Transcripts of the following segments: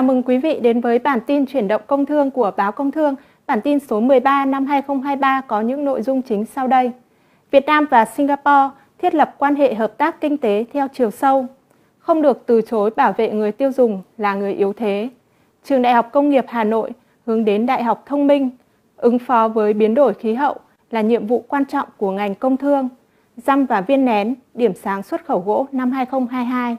Chào mừng quý vị đến với bản tin chuyển động công thương của báo Công Thương. Bản tin số 13 năm 2023 có những nội dung chính sau đây. Việt Nam và Singapore thiết lập quan hệ hợp tác kinh tế theo chiều sâu. Không được từ chối bảo vệ người tiêu dùng là người yếu thế. Trường Đại học Công nghiệp Hà Nội hướng đến đại học thông minh, ứng phó với biến đổi khí hậu là nhiệm vụ quan trọng của ngành công thương. Răm và viên nén, điểm sáng xuất khẩu gỗ năm 2022.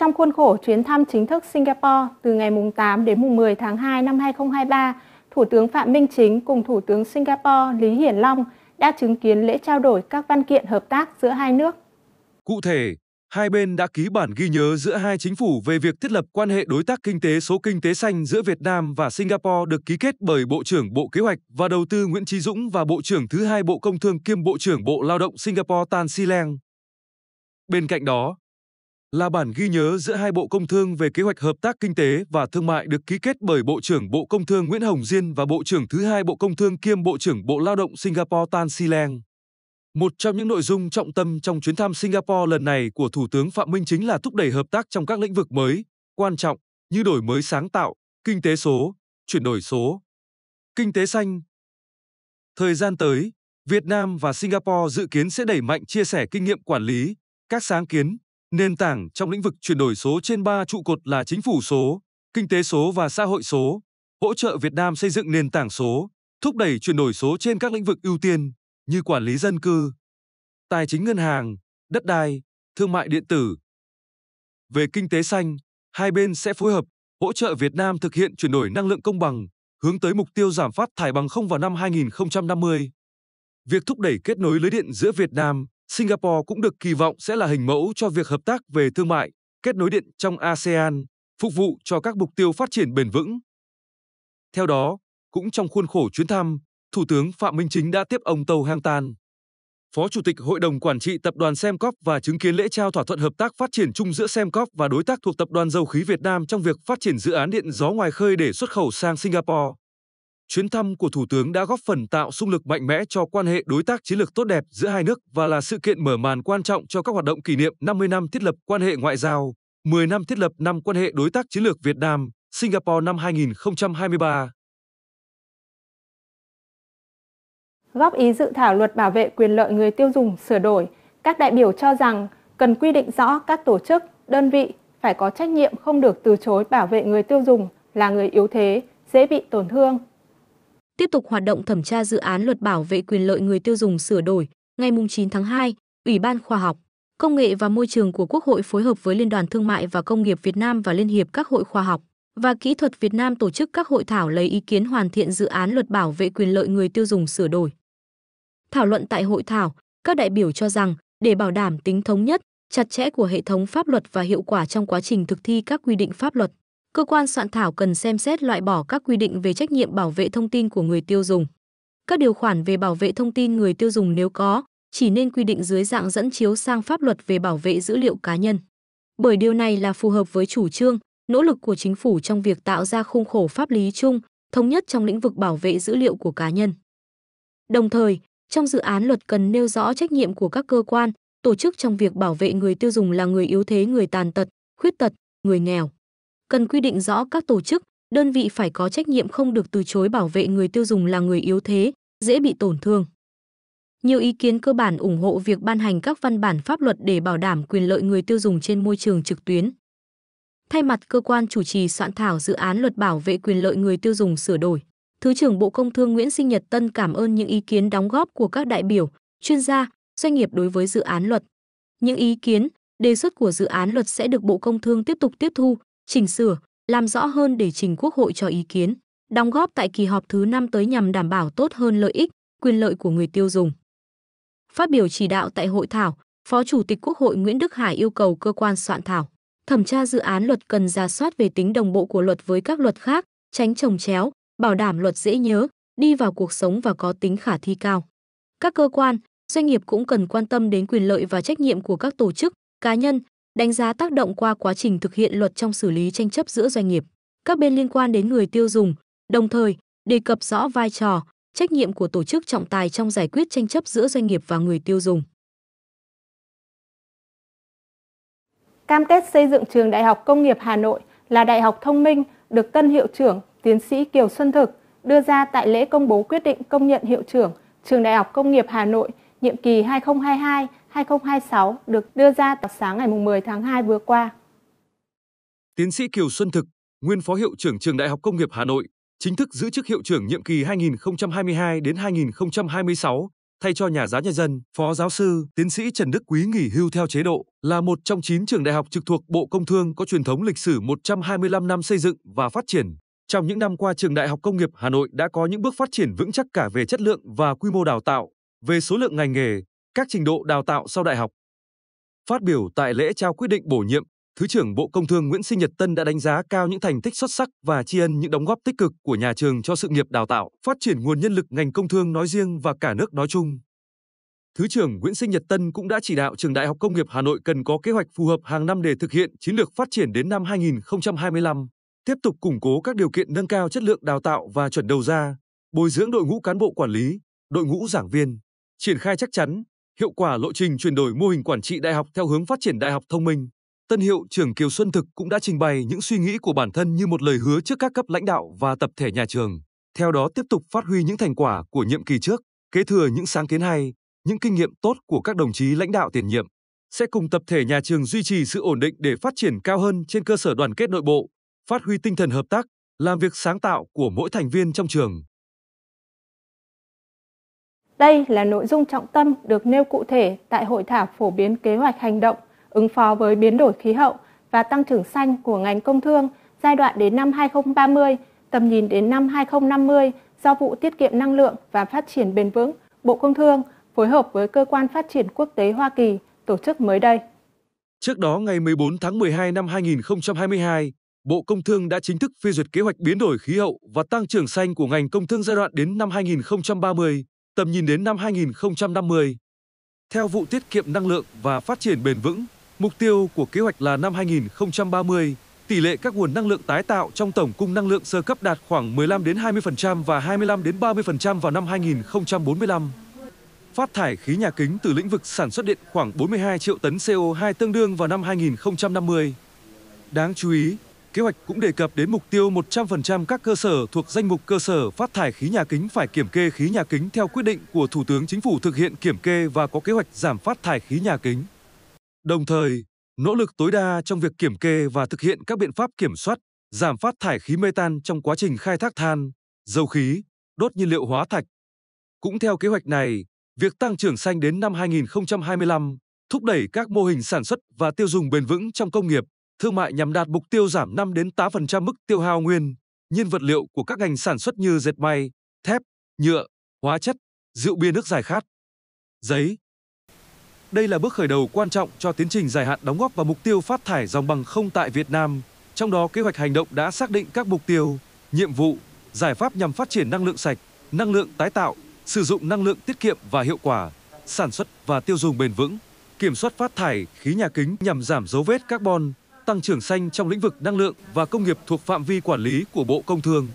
Trong khuôn khổ chuyến thăm chính thức Singapore từ ngày 8 đến 10 tháng 2 năm 2023, Thủ tướng Phạm Minh Chính cùng Thủ tướng Singapore Lý Hiển Long đã chứng kiến lễ trao đổi các văn kiện hợp tác giữa hai nước. Cụ thể, hai bên đã ký bản ghi nhớ giữa hai chính phủ về việc thiết lập quan hệ đối tác kinh tế số kinh tế xanh giữa Việt Nam và Singapore được ký kết bởi Bộ trưởng Bộ Kế hoạch và Đầu tư Nguyễn Trí Dũng và Bộ trưởng thứ hai Bộ Công Thương kiêm Bộ trưởng Bộ Lao động Singapore Tan Sileng. Bên cạnh đó, là bản ghi nhớ giữa hai Bộ Công Thương về kế hoạch hợp tác kinh tế và thương mại được ký kết bởi Bộ trưởng Bộ Công Thương Nguyễn Hồng Diên và Bộ trưởng thứ hai Bộ Công Thương kiêm Bộ trưởng Bộ Lao động Singapore Tan Sileng. Một trong những nội dung trọng tâm trong chuyến thăm Singapore lần này của Thủ tướng Phạm Minh chính là thúc đẩy hợp tác trong các lĩnh vực mới, quan trọng như đổi mới sáng tạo, kinh tế số, chuyển đổi số, kinh tế xanh. Thời gian tới, Việt Nam và Singapore dự kiến sẽ đẩy mạnh chia sẻ kinh nghiệm quản lý, các sáng kiến Nền tảng trong lĩnh vực chuyển đổi số trên ba trụ cột là chính phủ số, kinh tế số và xã hội số, hỗ trợ Việt Nam xây dựng nền tảng số, thúc đẩy chuyển đổi số trên các lĩnh vực ưu tiên như quản lý dân cư, tài chính ngân hàng, đất đai, thương mại điện tử. Về kinh tế xanh, hai bên sẽ phối hợp hỗ trợ Việt Nam thực hiện chuyển đổi năng lượng công bằng, hướng tới mục tiêu giảm phát thải bằng không vào năm 2050. Việc thúc đẩy kết nối lưới điện giữa Việt Nam, Singapore cũng được kỳ vọng sẽ là hình mẫu cho việc hợp tác về thương mại, kết nối điện trong ASEAN, phục vụ cho các mục tiêu phát triển bền vững. Theo đó, cũng trong khuôn khổ chuyến thăm, Thủ tướng Phạm Minh Chính đã tiếp ông Tàu Hang Tan, Phó Chủ tịch Hội đồng Quản trị Tập đoàn Semcop và chứng kiến lễ trao thỏa thuận hợp tác phát triển chung giữa Semcop và đối tác thuộc Tập đoàn Dầu khí Việt Nam trong việc phát triển dự án điện gió ngoài khơi để xuất khẩu sang Singapore. Chuyến thăm của Thủ tướng đã góp phần tạo sung lực mạnh mẽ cho quan hệ đối tác chiến lược tốt đẹp giữa hai nước và là sự kiện mở màn quan trọng cho các hoạt động kỷ niệm 50 năm thiết lập quan hệ ngoại giao, 10 năm thiết lập năm quan hệ đối tác chiến lược Việt Nam, Singapore năm 2023. Góp ý dự thảo luật bảo vệ quyền lợi người tiêu dùng sửa đổi, các đại biểu cho rằng cần quy định rõ các tổ chức, đơn vị phải có trách nhiệm không được từ chối bảo vệ người tiêu dùng là người yếu thế, dễ bị tổn thương tiếp tục hoạt động thẩm tra dự án luật bảo vệ quyền lợi người tiêu dùng sửa đổi. Ngày 9 tháng 2, Ủy ban Khoa học, Công nghệ và Môi trường của Quốc hội phối hợp với Liên đoàn Thương mại và Công nghiệp Việt Nam và Liên hiệp các hội khoa học và kỹ thuật Việt Nam tổ chức các hội thảo lấy ý kiến hoàn thiện dự án luật bảo vệ quyền lợi người tiêu dùng sửa đổi. Thảo luận tại hội thảo, các đại biểu cho rằng để bảo đảm tính thống nhất, chặt chẽ của hệ thống pháp luật và hiệu quả trong quá trình thực thi các quy định pháp luật cơ quan soạn thảo cần xem xét loại bỏ các quy định về trách nhiệm bảo vệ thông tin của người tiêu dùng. Các điều khoản về bảo vệ thông tin người tiêu dùng nếu có, chỉ nên quy định dưới dạng dẫn chiếu sang pháp luật về bảo vệ dữ liệu cá nhân. Bởi điều này là phù hợp với chủ trương, nỗ lực của chính phủ trong việc tạo ra khung khổ pháp lý chung, thống nhất trong lĩnh vực bảo vệ dữ liệu của cá nhân. Đồng thời, trong dự án luật cần nêu rõ trách nhiệm của các cơ quan, tổ chức trong việc bảo vệ người tiêu dùng là người yếu thế, người tàn tật, khuyết tật, người nghèo cần quy định rõ các tổ chức, đơn vị phải có trách nhiệm không được từ chối bảo vệ người tiêu dùng là người yếu thế, dễ bị tổn thương. Nhiều ý kiến cơ bản ủng hộ việc ban hành các văn bản pháp luật để bảo đảm quyền lợi người tiêu dùng trên môi trường trực tuyến. Thay mặt cơ quan chủ trì soạn thảo dự án luật bảo vệ quyền lợi người tiêu dùng sửa đổi, Thứ trưởng Bộ Công Thương Nguyễn Sinh Nhật Tân cảm ơn những ý kiến đóng góp của các đại biểu, chuyên gia, doanh nghiệp đối với dự án luật. Những ý kiến, đề xuất của dự án luật sẽ được Bộ Công Thương tiếp tục tiếp thu, chỉnh sửa, làm rõ hơn để trình Quốc hội cho ý kiến, đóng góp tại kỳ họp thứ 5 tới nhằm đảm bảo tốt hơn lợi ích, quyền lợi của người tiêu dùng. Phát biểu chỉ đạo tại hội thảo, Phó Chủ tịch Quốc hội Nguyễn Đức Hải yêu cầu cơ quan soạn thảo, thẩm tra dự án luật cần ra soát về tính đồng bộ của luật với các luật khác, tránh trồng chéo, bảo đảm luật dễ nhớ, đi vào cuộc sống và có tính khả thi cao. Các cơ quan, doanh nghiệp cũng cần quan tâm đến quyền lợi và trách nhiệm của các tổ chức, cá nhân đánh giá tác động qua quá trình thực hiện luật trong xử lý tranh chấp giữa doanh nghiệp, các bên liên quan đến người tiêu dùng, đồng thời đề cập rõ vai trò, trách nhiệm của tổ chức trọng tài trong giải quyết tranh chấp giữa doanh nghiệp và người tiêu dùng. Cam kết xây dựng trường Đại học Công nghiệp Hà Nội là đại học thông minh được tân hiệu trưởng tiến sĩ Kiều Xuân Thực đưa ra tại lễ công bố quyết định công nhận hiệu trưởng Trường Đại học Công nghiệp Hà Nội nhiệm kỳ 2026 được đưa ra vào sáng ngày 10 tháng 2 vừa qua. Tiến sĩ Kiều Xuân Thực, nguyên Phó Hiệu trưởng Trường Đại học Công nghiệp Hà Nội, chính thức giữ chức hiệu trưởng nhiệm kỳ 2022 đến 2026, thay cho nhà giáo nhân dân, Phó giáo sư, tiến sĩ Trần Đức Quý nghỉ hưu theo chế độ, là một trong 9 trường đại học trực thuộc Bộ Công Thương có truyền thống lịch sử 125 năm xây dựng và phát triển. Trong những năm qua, Trường Đại học Công nghiệp Hà Nội đã có những bước phát triển vững chắc cả về chất lượng và quy mô đào tạo, về số lượng ngành nghề, các trình độ đào tạo sau đại học. Phát biểu tại lễ trao quyết định bổ nhiệm, Thứ trưởng Bộ Công Thương Nguyễn Sinh Nhật Tân đã đánh giá cao những thành tích xuất sắc và tri ân những đóng góp tích cực của nhà trường cho sự nghiệp đào tạo, phát triển nguồn nhân lực ngành công thương nói riêng và cả nước nói chung. Thứ trưởng Nguyễn Sinh Nhật Tân cũng đã chỉ đạo Trường Đại học Công nghiệp Hà Nội cần có kế hoạch phù hợp hàng năm để thực hiện chiến lược phát triển đến năm 2025, tiếp tục củng cố các điều kiện nâng cao chất lượng đào tạo và chuẩn đầu ra, bồi dưỡng đội ngũ cán bộ quản lý, đội ngũ giảng viên, triển khai chắc chắn, hiệu quả lộ trình chuyển đổi mô hình quản trị đại học theo hướng phát triển đại học thông minh. Tân hiệu trưởng Kiều Xuân Thực cũng đã trình bày những suy nghĩ của bản thân như một lời hứa trước các cấp lãnh đạo và tập thể nhà trường. Theo đó tiếp tục phát huy những thành quả của nhiệm kỳ trước, kế thừa những sáng kiến hay, những kinh nghiệm tốt của các đồng chí lãnh đạo tiền nhiệm, sẽ cùng tập thể nhà trường duy trì sự ổn định để phát triển cao hơn trên cơ sở đoàn kết nội bộ, phát huy tinh thần hợp tác, làm việc sáng tạo của mỗi thành viên trong trường. Đây là nội dung trọng tâm được nêu cụ thể tại hội thảo phổ biến kế hoạch hành động ứng phó với biến đổi khí hậu và tăng trưởng xanh của ngành công thương giai đoạn đến năm 2030, tầm nhìn đến năm 2050 do vụ tiết kiệm năng lượng và phát triển bền vững, Bộ Công Thương phối hợp với cơ quan phát triển quốc tế Hoa Kỳ tổ chức mới đây. Trước đó ngày 14 tháng 12 năm 2022, Bộ Công Thương đã chính thức phê duyệt kế hoạch biến đổi khí hậu và tăng trưởng xanh của ngành công thương giai đoạn đến năm 2030 tầm nhìn đến năm 2050. Theo vụ tiết kiệm năng lượng và phát triển bền vững, mục tiêu của kế hoạch là năm 2030, tỷ lệ các nguồn năng lượng tái tạo trong tổng cung năng lượng sơ cấp đạt khoảng 15 đến 20% và 25 đến 30% vào năm 2045. Phát thải khí nhà kính từ lĩnh vực sản xuất điện khoảng 42 triệu tấn CO2 tương đương vào năm 2050. Đáng chú ý, Kế hoạch cũng đề cập đến mục tiêu 100% các cơ sở thuộc danh mục cơ sở phát thải khí nhà kính phải kiểm kê khí nhà kính theo quyết định của Thủ tướng Chính phủ thực hiện kiểm kê và có kế hoạch giảm phát thải khí nhà kính. Đồng thời, nỗ lực tối đa trong việc kiểm kê và thực hiện các biện pháp kiểm soát, giảm phát thải khí mê tan trong quá trình khai thác than, dầu khí, đốt nhiên liệu hóa thạch. Cũng theo kế hoạch này, việc tăng trưởng xanh đến năm 2025 thúc đẩy các mô hình sản xuất và tiêu dùng bền vững trong công nghiệp thương mại nhằm đạt mục tiêu giảm 5 đến 8% mức tiêu hao nguyên, nhiên vật liệu của các ngành sản xuất như dệt may, thép, nhựa, hóa chất, rượu bia nước giải khát, giấy. Đây là bước khởi đầu quan trọng cho tiến trình dài hạn đóng góp vào mục tiêu phát thải dòng bằng không tại Việt Nam, trong đó kế hoạch hành động đã xác định các mục tiêu, nhiệm vụ, giải pháp nhằm phát triển năng lượng sạch, năng lượng tái tạo, sử dụng năng lượng tiết kiệm và hiệu quả, sản xuất và tiêu dùng bền vững, kiểm soát phát thải khí nhà kính nhằm giảm dấu vết carbon, tăng trưởng xanh trong lĩnh vực năng lượng và công nghiệp thuộc phạm vi quản lý của Bộ Công Thương.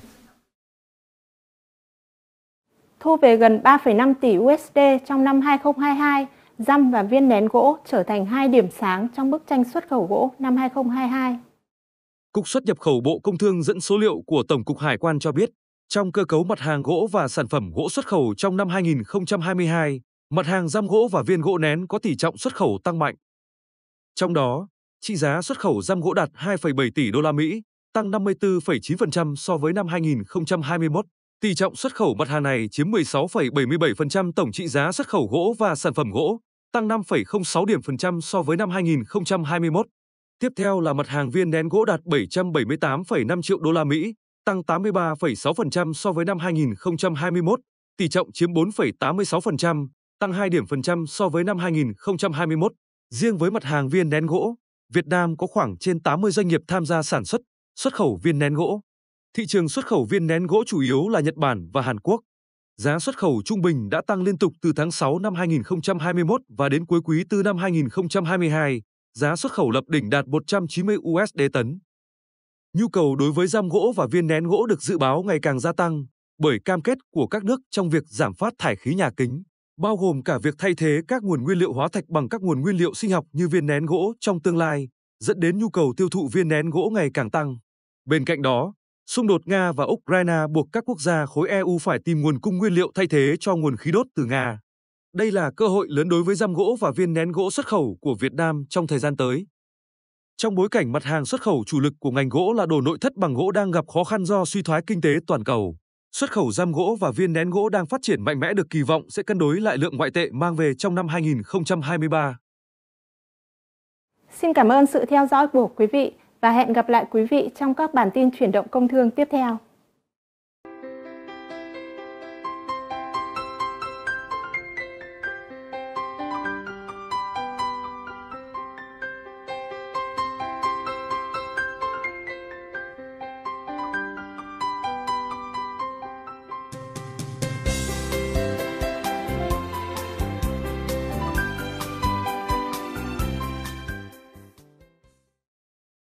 Thu về gần 3,5 tỷ USD trong năm 2022, răm và viên nén gỗ trở thành hai điểm sáng trong bức tranh xuất khẩu gỗ năm 2022. Cục xuất nhập khẩu Bộ Công Thương dẫn số liệu của Tổng cục Hải quan cho biết, trong cơ cấu mặt hàng gỗ và sản phẩm gỗ xuất khẩu trong năm 2022, mặt hàng răm gỗ và viên gỗ nén có tỷ trọng xuất khẩu tăng mạnh. Trong đó, trị giá xuất khẩu răm gỗ đạt 2,7 tỷ đô la Mỹ, tăng 54,9% so với năm 2021. Tỷ trọng xuất khẩu mặt hàng này chiếm 16,77% tổng trị giá xuất khẩu gỗ và sản phẩm gỗ, tăng 5,06 điểm phần trăm so với năm 2021. Tiếp theo là mặt hàng viên nén gỗ đạt 778,5 triệu đô la Mỹ, tăng 83,6% so với năm 2021, tỷ trọng chiếm 4,86%, tăng 2 điểm phần trăm so với năm 2021. Riêng với mặt hàng viên nén gỗ, Việt Nam có khoảng trên 80 doanh nghiệp tham gia sản xuất, xuất khẩu viên nén gỗ. Thị trường xuất khẩu viên nén gỗ chủ yếu là Nhật Bản và Hàn Quốc. Giá xuất khẩu trung bình đã tăng liên tục từ tháng 6 năm 2021 và đến cuối quý 4 năm 2022, giá xuất khẩu lập đỉnh đạt 190 USD tấn. Nhu cầu đối với giam gỗ và viên nén gỗ được dự báo ngày càng gia tăng bởi cam kết của các nước trong việc giảm phát thải khí nhà kính bao gồm cả việc thay thế các nguồn nguyên liệu hóa thạch bằng các nguồn nguyên liệu sinh học như viên nén gỗ trong tương lai, dẫn đến nhu cầu tiêu thụ viên nén gỗ ngày càng tăng. Bên cạnh đó, xung đột Nga và Ukraine buộc các quốc gia khối EU phải tìm nguồn cung nguyên liệu thay thế cho nguồn khí đốt từ Nga. Đây là cơ hội lớn đối với răm gỗ và viên nén gỗ xuất khẩu của Việt Nam trong thời gian tới. Trong bối cảnh mặt hàng xuất khẩu chủ lực của ngành gỗ là đồ nội thất bằng gỗ đang gặp khó khăn do suy thoái kinh tế toàn cầu, Xuất khẩu giam gỗ và viên nén gỗ đang phát triển mạnh mẽ được kỳ vọng sẽ cân đối lại lượng ngoại tệ mang về trong năm 2023. Xin cảm ơn sự theo dõi của quý vị và hẹn gặp lại quý vị trong các bản tin chuyển động công thương tiếp theo.